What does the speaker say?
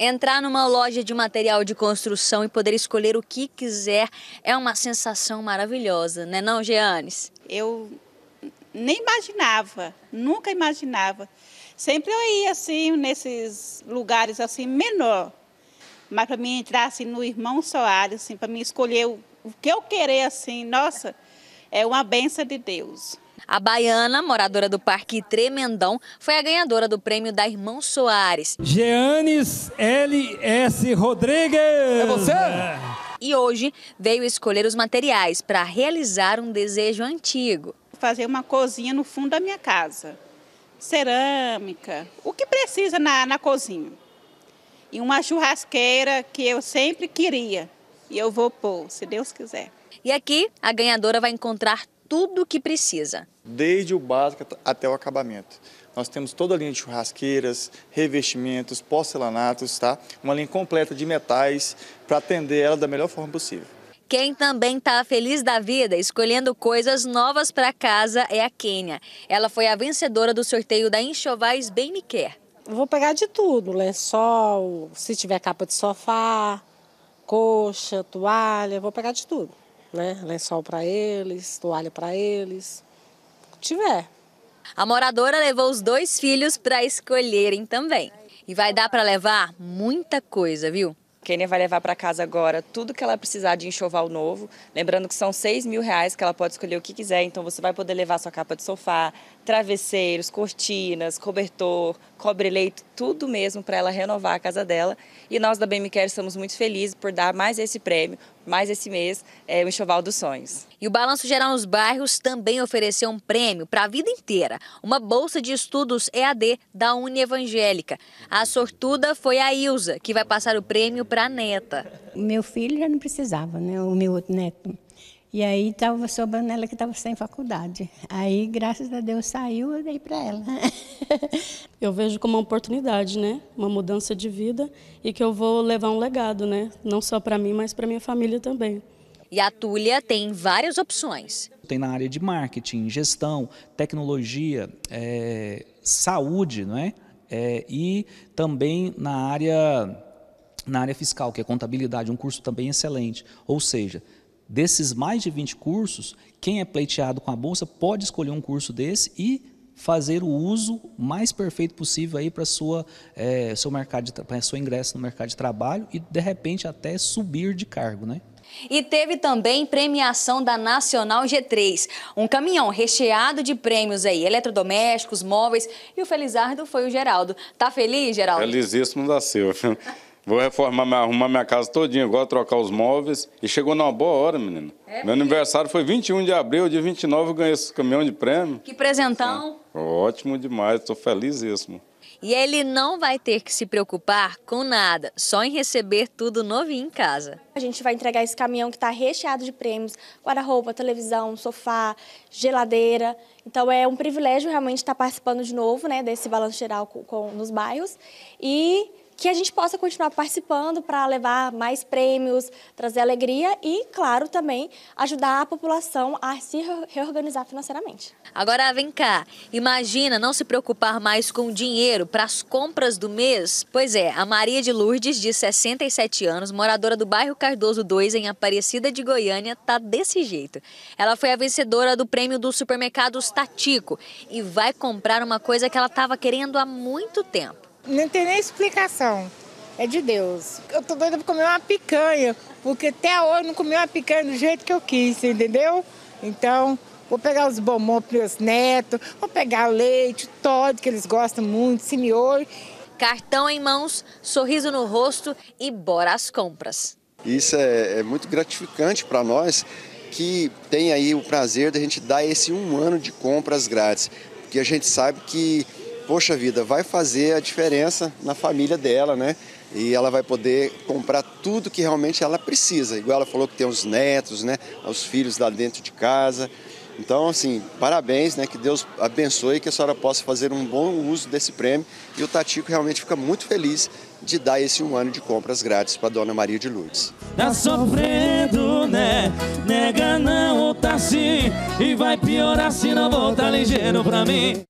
Entrar numa loja de material de construção e poder escolher o que quiser é uma sensação maravilhosa, né não, Jeanes? Eu nem imaginava, nunca imaginava. Sempre eu ia assim, nesses lugares assim, menor. Mas para mim entrar assim no Irmão Soares, assim, para mim escolher o, o que eu querer assim, nossa, é uma benção de Deus. A baiana, moradora do Parque Tremendão, foi a ganhadora do prêmio da Irmão Soares. Jeanes L.S. Rodrigues! É você? É. E hoje veio escolher os materiais para realizar um desejo antigo. Fazer uma cozinha no fundo da minha casa. Cerâmica, o que precisa na, na cozinha. E uma churrasqueira que eu sempre queria. E eu vou pôr, se Deus quiser. E aqui a ganhadora vai encontrar tudo o que precisa. Desde o básico até o acabamento. Nós temos toda a linha de churrasqueiras, revestimentos, porcelanatos, tá? Uma linha completa de metais para atender ela da melhor forma possível. Quem também está feliz da vida escolhendo coisas novas para casa é a Kênia. Ela foi a vencedora do sorteio da Enxovais Bem Me Quer. Vou pegar de tudo, lençol, se tiver capa de sofá, coxa, toalha, vou pegar de tudo né? Lençol para eles, toalha para eles, o que tiver. A moradora levou os dois filhos para escolherem também. E vai dar para levar muita coisa, viu? Kênia vai levar para casa agora tudo que ela precisar de enxoval novo. Lembrando que são 6 mil reais que ela pode escolher o que quiser. Então você vai poder levar sua capa de sofá, travesseiros, cortinas, cobertor, cobre-leito, tudo mesmo para ela renovar a casa dela. E nós da BM Care estamos muito felizes por dar mais esse prêmio, mais esse mês, é, o Enxoval dos Sonhos. E o Balanço Geral nos Bairros também ofereceu um prêmio para a vida inteira, uma bolsa de estudos EAD da Uni Evangélica. A sortuda foi a Ilza, que vai passar o prêmio para a neta. Meu filho já não precisava, né? O meu outro neto e aí estava sobrando ela que estava sem faculdade. Aí, graças a Deus, saiu, eu dei para ela. eu vejo como uma oportunidade, né? Uma mudança de vida e que eu vou levar um legado, né? Não só para mim, mas para minha família também. E a Túlia tem várias opções. Tem na área de marketing, gestão, tecnologia, é, saúde, não é? é? E também na área na área fiscal, que é contabilidade, um curso também excelente. Ou seja, Desses mais de 20 cursos, quem é pleiteado com a bolsa pode escolher um curso desse e fazer o uso mais perfeito possível aí para sua é, seu mercado para seu ingresso no mercado de trabalho e de repente até subir de cargo, né? E teve também premiação da Nacional G3, um caminhão recheado de prêmios aí, eletrodomésticos, móveis, e o Felizardo foi o Geraldo. Tá feliz, Geraldo? Felizíssimo da Silva. Vou reformar, arrumar minha casa todinha, agora trocar os móveis. E chegou numa boa hora, menina. É, Meu aniversário foi 21 de abril, dia 29 eu ganhei esse caminhão de prêmio. Que presentão. É. Ótimo demais, estou felizíssimo. E ele não vai ter que se preocupar com nada, só em receber tudo novinho em casa. A gente vai entregar esse caminhão que está recheado de prêmios, guarda-roupa, televisão, sofá, geladeira. Então é um privilégio realmente estar participando de novo né, desse balanço geral com, com, nos bairros. E que a gente possa continuar participando para levar mais prêmios, trazer alegria e, claro, também ajudar a população a se reorganizar financeiramente. Agora, vem cá, imagina não se preocupar mais com o dinheiro para as compras do mês? Pois é, a Maria de Lourdes, de 67 anos, moradora do bairro Cardoso 2, em Aparecida de Goiânia, tá desse jeito. Ela foi a vencedora do prêmio do supermercado Statico e vai comprar uma coisa que ela estava querendo há muito tempo não tem nem explicação. É de Deus. Eu tô doida pra comer uma picanha, porque até hoje eu não comi uma picanha do jeito que eu quis, entendeu? Então, vou pegar os bombons para meus netos, vou pegar leite, Todd, que eles gostam muito, simiolho. Cartão em mãos, sorriso no rosto e bora às compras. Isso é, é muito gratificante para nós que tem aí o prazer da gente dar esse um ano de compras grátis, porque a gente sabe que poxa vida, vai fazer a diferença na família dela, né? E ela vai poder comprar tudo que realmente ela precisa. Igual ela falou que tem os netos, né? Os filhos lá dentro de casa. Então, assim, parabéns, né? Que Deus abençoe e que a senhora possa fazer um bom uso desse prêmio. E o Tatico realmente fica muito feliz de dar esse um ano de compras grátis para Dona Maria de Lourdes. Tá sofrendo, né? Nega não, tá sim. E vai piorar se não voltar ligeiro pra mim.